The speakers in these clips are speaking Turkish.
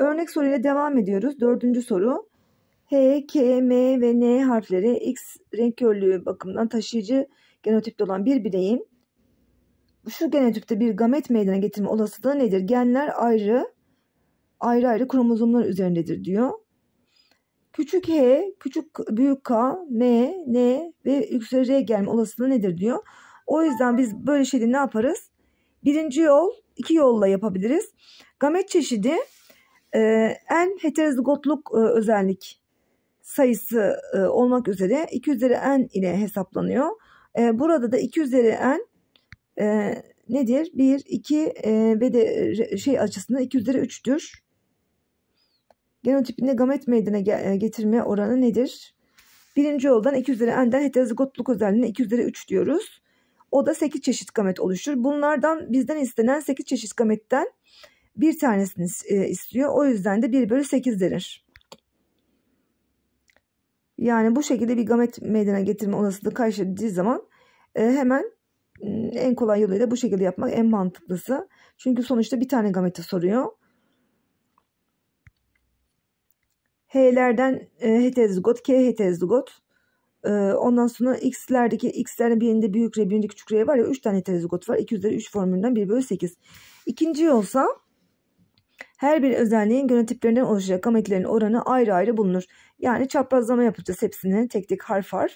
Örnek soruyla devam ediyoruz. Dördüncü soru. H, K, M ve N harfleri X renk körlüğü bakımından taşıyıcı genotipte olan bir bireyin şu genotipte bir gamet meydana getirme olasılığı nedir? Genler ayrı ayrı ayrı kromozomlar üzerindedir diyor. Küçük H, küçük büyük K, M, N ve yükseli R gelme olasılığı nedir diyor. O yüzden biz böyle şeyi ne yaparız? Birinci yol iki yolla yapabiliriz. Gamet çeşidi ee, en heterozigotluk e, özellik sayısı e, olmak üzere 2 üzeri n ile hesaplanıyor. E, burada da 2 üzeri n e, nedir? 1, 2 e, ve de şey açısından 2 üzeri 3'tür. Genotipinde gamet meydana e, getirme oranı nedir? Birinci yoldan 2 üzeri n'den heterozigotluk özelliğine 2 üzeri 3 diyoruz. O da 8 çeşit gamet oluşur. Bunlardan bizden istenen 8 çeşit gametten bir tanesini e, istiyor. O yüzden de 1 bölü 8 denir. Yani bu şekilde bir gamet meydana getirme olasılığı karşıladığı zaman e, hemen ıı, en kolay yoluyla bu şekilde yapmak en mantıklısı. Çünkü sonuçta bir tane gameti soruyor. H'lerden e, heterozigot, K heterozigot. Ondan sonra X'lerdeki X'lerin birinde büyük R, birinde küçük R var ya 3 tane heterozigot var. 2 üzeri 3 formülünden 1 bölü 8. İkinci yolsa her bir özelliğin genotiplerinden oluşacak gametlerin oranı ayrı ayrı bulunur. Yani çaprazlama yapacağız hepsini tek tek harf harf.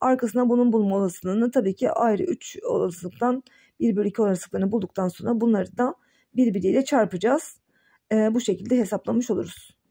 Arkasına bunun bulma olasılığını tabii ki ayrı 3 olasılıktan 1 bölü 2 olasılıklarını bulduktan sonra bunları da birbiriyle çarpacağız. Ee, bu şekilde hesaplamış oluruz.